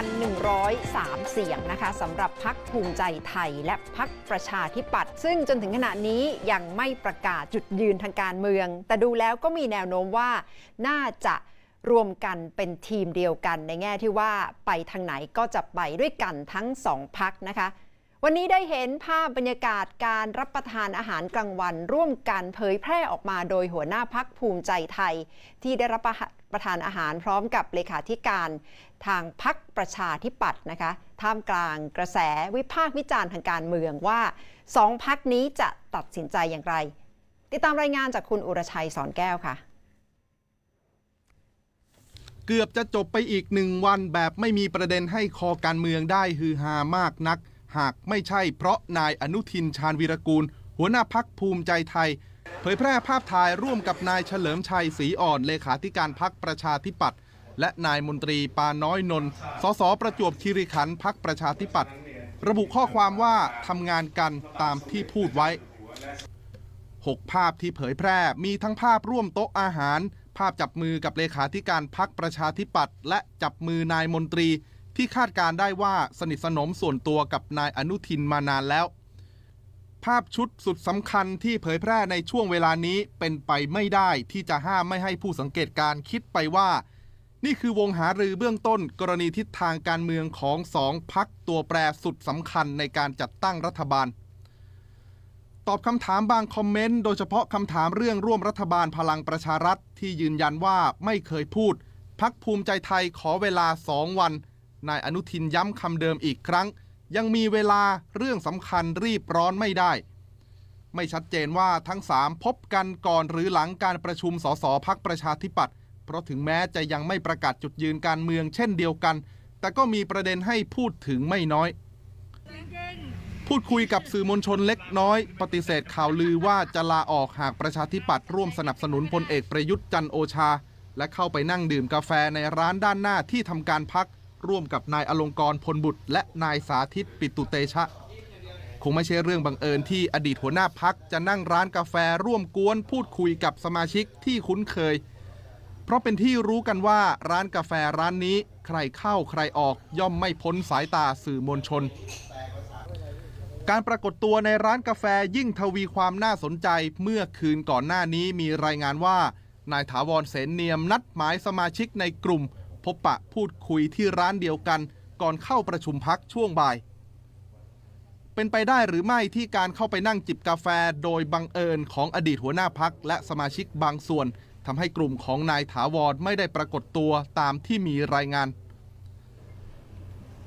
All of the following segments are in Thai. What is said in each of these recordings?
ัน103 เสียงนะคะสำหรับพักภูมิใจไทย และพักประชาธิปัตย์ซึ่งจนถึงขณะนี้ยังไม่ประกาศจุดยืนทางการเมือง แต่ดูแล้วก็มีแนวโน้มว่า น่าจะรวมกันเป็นทีมเดียวกันในแง่ที่ว่าไปทางไหนก็จะไปด้วยกันทั้งสองพักนะคะวันนี้ได้เห็นภาพบรรยากาศการรับประทานอาหารกลางวัน ร่วมกันเผยแพร่ออกมาโดยหัวหน้าพักภูมิใจไทย ที่ได้รับประทานอาหารพร้อมกับเลขาธิการทางพักประชาธิปัตย์นะคะท่ามกลางกระแสวิพากษ์วิจารณ์ทางการเมืองว่าสองพักนี้จะตัดสินใจอย่างไรติดตามรายงานจากคุณอุรชัยสอนแก้วค่ะ เกือบจะจบไปอีกหนึ่งวันแบบไม่มีประเด็นให้คอการเมืองได้ฮือฮามากนักหากไม่ใช่เพราะนายอนุทินชาญวีรกูล หัวหน้าพักภูมิใจไทย เผยแพร่ภาพถ่ายร่วมกับนายเฉลิมชัยศรีอ่อน เลขาธิการพักประชาธิปัตย์และนายมนตรีปาน้อยนนท์สส ประจวบคีรีขันพักประชาธิปัตย์ระบุข้อความว่าทำงานกันตามที่พูดไว้ 6 ภาพที่เผยแพร่ มีทั้งภาพร่วมโต๊ะอาหาร ภาพจับมือกับเลขาธิการพักประชาธิปัตย์และจับมือนายมนตรีที่คาดการได้ว่าสนิทสนมส่วนตัวกับนายอนุทินมานานแล้ว ภาพชุดสุดสำคัญที่เผยแพร่ในช่วงเวลานี้เป็นไปไม่ได้ที่จะห้ามไม่ให้ผู้สังเกตการคิดไปว่า นี่คือวงหารือเบื้องต้น กรณีทิศทางการเมืองของสองพักตัวแปรสุดสำคัญในการจัดตั้งรัฐบาล ตอบคำถามบางคอมเมนต์โดยเฉพาะคำถามเรื่องร่วมรัฐบาลพลังประชารัฐที่ยืนยันว่าไม่เคยพูดพักภูมิใจไทยขอเวลาสองวันเนายอนุทินย้ำคำเดิมอีกครั้ง ยังมีเวลาเรื่องสำคัญรีบร้อนไม่ได้ ไม่ชัดเจนว่าทั้งสามพบกันก่อนหรือหลังการประชุมสสพักประชาธิปัตย์เพราะถึงแม้จะยังไม่ประกาศจุดยืนการเมืองเช่นเดียวกัน แต่ก็มีประเด็นให้พูดถึงไม่น้อย พูดคุยกับสื่อมวลชนเล็กน้อย ปฏิเสธข่าวลือว่าจะลาออกหากประชาธิปัตย์ร่วมสนับสนุนพลเอกประยุทธ์จันโอชา และเข้าไปนั่งดื่มกาแฟในร้านด้านหน้าที่ทำการพักร่วมกับนายอลงกรพลบุตรและนายสาธิตปิตุเตชะ คงไม่ใช่เรื่องบังเอิญที่อดีตหัวหน้าพักจะนั่งร้านกาแฟร่วมกวนพูดคุยกับสมาชิกที่คุ้นเคย เพราะเป็นที่รู้กันว่าร้านกาแฟร้านนี้ใครเข้าใครออกย่อมไม่พ้นสายตาสื่อมวลชน การปรากฏตัวในร้านกาแฟยิ่งทวีความน่าสนใจเมื่อคืนก่อนหน้านี้มีรายงานว่านายถาวรเสนเนียมนัดหมายสมาชิกในกลุ่มพบปะ พูดคุยที่ร้านเดียวกันก่อนเข้าประชุมพักช่วงบ่าย เป็นไปได้หรือไม่ที่การเข้าไปนั่งจิบกาแฟโดยบังเอิญของอดีตหัวหน้าพักและสมาชิกบางส่วนทำให้กลุ่มของนายถาวรไม่ได้ปรากฏตัวตามที่มีรายงาน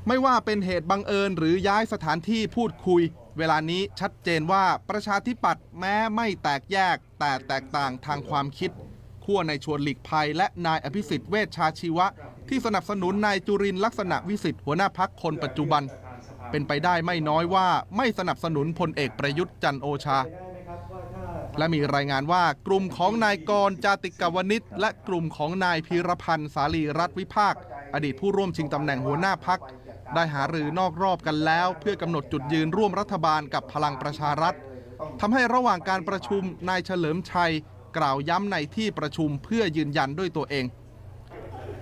ไม่ว่าเป็นเหตุบังเอิญหรือย้ายสถานที่พูดคุย เวลานี้ชัดเจนว่าประชาธิปัตย์แม้ไม่แตกแยกแต่แตกต่างทางความคิดขั้วในชวนหลีกภัยและนายอภิสิทธิ์เวชชาชีวะที่สนับสนุนนายจุรินลักษณะวิสิทธิ์หัวหน้าพักคนปัจจุบัน เป็นไปได้ไม่น้อยว่าไม่สนับสนุนพลเอกประยุทธ์จันโอชา และมีรายงานว่ากลุ่มของนายกรจาติกวนิตและกลุ่มของนายพีรพันธ์สาลีรัฐวิภาค อดีตผู้ร่วมชิงตำแหน่งหัวหน้าพักได้หารือนอกรอบกันแล้วเพื่อกำหนดจุดยืนร่วมรัฐบาลกับพลังประชารัฐทำให้ระหว่างการประชุมนายเฉลิมชัยกล่าวย้ำในที่ประชุมเพื่อยืนยันด้วยตัวเอง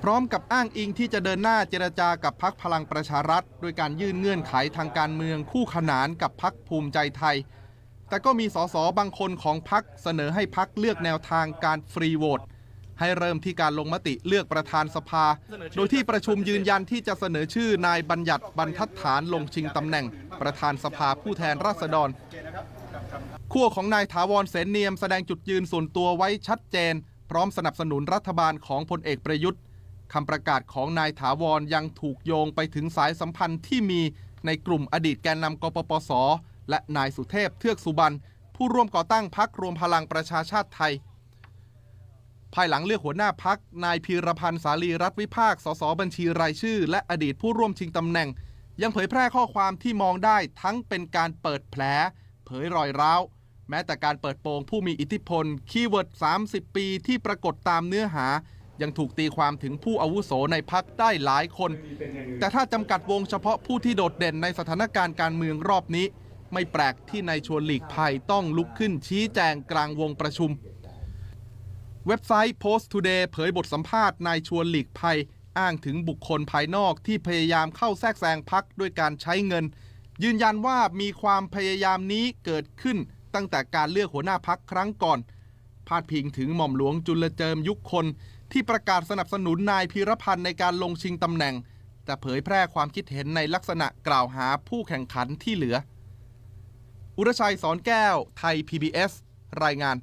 พร้อมกับอ้างอิงที่จะเดินหน้าเจรจากับพักพลังประชารัฐโดยการยื่นเงื่อนไขทางการเมืองคู่ขนานกับพักภูมิใจไทย แต่ก็มีสสบางคนของพักเสนอให้พักเลือกแนวทางการฟรีโหวตให้เริ่มที่การลงมติเลือกประธานสภา โดยที่ประชุมยืนยันที่จะเสนอชื่อนายบัญญัติบรรทัดฐานลงชิงตำแหน่งประธานสภาผู้แทนราษฎรขั้วของนายถาวรเสนเนียมแสดงจุดยืนส่วนตัวไว้ชัดเจน พร้อมสนับสนุนรัฐบาลของพลเอกประยุทธ์คำประกาศของนายถาวรยังถูกโยงไปถึงสายสัมพันธ์ที่มีในกลุ่มอดีตแกนนำกปปส และนายสุเทพเทือกสุบรรณผู้ร่วมก่อตั้งพักรวมพลังประชาชาติไทย ภายหลังเลือกหัวหน้าพักนายพีรพันธ์สาลีรัฐวิภาคสสบัญชีรายชื่อ และอดีตผู้ร่วมชิงตำแหน่ง ยังเผยแพร่ข้อความที่มองได้ทั้งเป็นการเปิดแผล เผยรอยร้าวแม้แต่การเปิดโปงผู้มีอิทธิพลคีย์เวิร์ด 30 ปีที่ปรากฏตามเนื้อหา ยังถูกตีความถึงผู้อาวุโสในพักได้หลายคน แต่ถ้าจำกัดวงเฉพาะผู้ที่โดดเด่นในสถานการณ์การเมืองรอบนี้ ไม่แปลกที่นายชวนหลีกภัยต้องลุกขึ้นชี้แจงกลางวงประชุม เว็บไซต์ Post Today เผยบทสัมภาษณ์นายชวนหลีกภัยอ้างถึงบุคคลภายนอกที่พยายามเข้าแทรกแซงพักด้วยการใช้เงิน ยืนยันว่ามีความพยายามนี้เกิดขึ้นตั้งแต่การเลือกหัวหน้าพักครั้งก่อน พาดพิงถึงหม่อมหลวงจุลเจิมยุคคน ที่ประกาศสนับสนุนนายพีรพันธ์ในการลงชิงตำแหน่ง แต่เผยแพร่ความคิดเห็นในลักษณะกล่าวหาผู้แข่งขันที่เหลือ อุรชัยสอนแก้วไทย PBS รายงาน